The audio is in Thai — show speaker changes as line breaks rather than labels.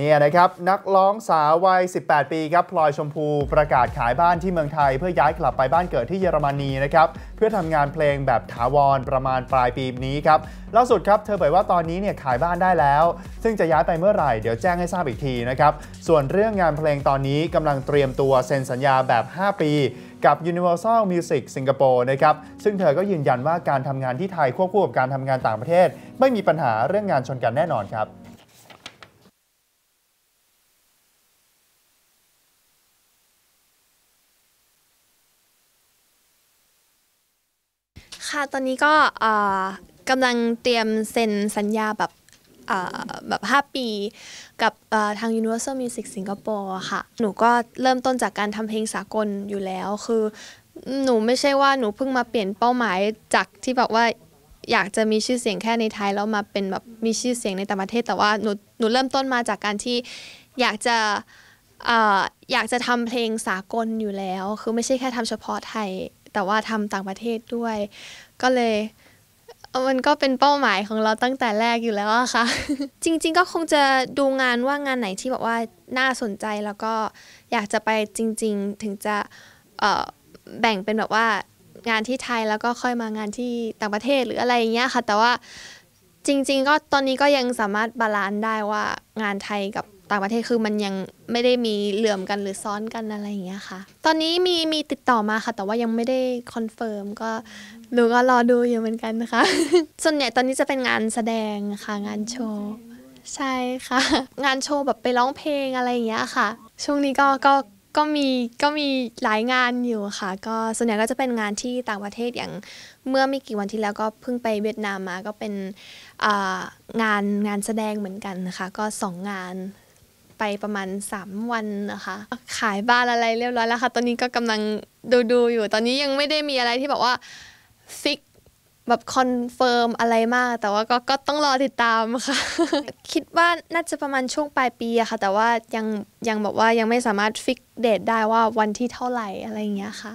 นี่นะครับนักร้องสาววัย 18 ปีครับพลอยชมพู ประกาศขายบ้านที่เมืองไทยเพื่อย้ายกลับไปบ้านเกิดที่เยอรมนีนะครับเพื่อทำงานเพลงแบบถาวรประมาณปลายปีนี้ครับล่าสุดครับเธอเผยว่าตอนนี้เนี่ยขายบ้านได้แล้ว ซึ่งจะย้ายไปเมื่อไหร่เดี๋ยวแจ้งให้ทราบอีกทีนะครับส่วนเรื่องงานเพลงตอนนี้กำลังเตรียมตัวเซ็นสัญญาแบบ 5 ปี กับ Universal Music Singapore นะครับซึ่งเธอก็ยืนยันว่าการทำงานที่ไทยควบคู่กับการทำงานต่างประเทศ ไม่มีปัญหาเรื่องงานชนกันแน่นอนครับ
ค่ะตอนนี้ก็กำลังเตรียมเซ็นสัญญาแบบแบบ 5 ปีกับทาง Universal Music Singapore ค่ะ หนูก็เริ่มต้นจากการทำเพลงสากลอยู่แล้ว คือหนูไม่ใช่ว่าหนูเพิ่งมาเปลี่ยนเป้าหมายจากที่แบบว่าอยากจะมีชื่อเสียงแค่ในไทยแล้วมาเป็นแบบมีชื่อเสียงในต่างประเทศ แต่ว่าหนูหนูเริ่มต้นมาจากการที่อยากจะอยากจะทำเพลงสากลอยู่แล้ว คือไม่ใช่แค่ทำเฉพาะไทยแต่ว่าทำต่างประเทศด้วยก็เลย มันก็เป็นเป้าหมายของเราตั้งแต่แรกอยู่แล้วอะค่ะจริง ๆ ก็คงจะดูงานว่างานไหนที่แบบว่าน่าสนใจแล้วก็อยากจะไปจริง ๆถึงจะแบ่งเป็นแบบว่างานที่ไทยแล้วก็ค่อยมางานที่ต่างประเทศหรืออะไรอย่างเงี้ยค่ะ แต่ว่าจริงๆ ก็ตอนนี้ก็ยังสามารถบาลานซ์ได้ว่างานไทยกับต่างประเทศคือมันยังไม่ได้มีเหลื่อมกันหรือซ้อนกันอะไรอย่างเงี้ยค่ะ ตอนนี้มีมีติดต่อมาค่ะแต่ว่ายังไม่ได้คอนเฟิร์มก็หนูก็รอดูอยู่เหมือนกันนะคะส่วนใหญ่ตอนนี้จะเป็นงานแสดงค่ะงานโชว์ใช่ค่ะงานโชว์แบบไปร้องเพลงอะไรอย่างเงี้ยค่ะ ช่วงนี้ก็ก็ก็มีก็มีหลายงานอยู่ค่ะก็ส่วนใหญ่ก็จะเป็นงานที่ต่างประเทศอย่างเมื่อไม่กี่วันที่แล้วก็เพิ่งไปเวียดนามมาก็เป็นงานงานแสดงเหมือนกันนะคะก็สองงานไปประมาณ 3 วันนะคะขายบ้านอะไรเรียบร้อยแล้วค่ะ ตอนนี้ก็กำลังดูดูอยู่ ตอนนี้ยังไม่ได้มีอะไรที่บอกว่าฟิก แบบคอนเฟิร์มอะไรมาก แต่ว่าก็ก็ต้องรอติดตามค่ะ คิดว่าน่าจะประมาณช่วงปลายปีอะค่ะ แต่ว่ายังยังบอกว่ายังไม่สามารถฟิกเดทได้ว่าวันที่เท่าไหร่อะไรอย่างเงี้ยค่ะ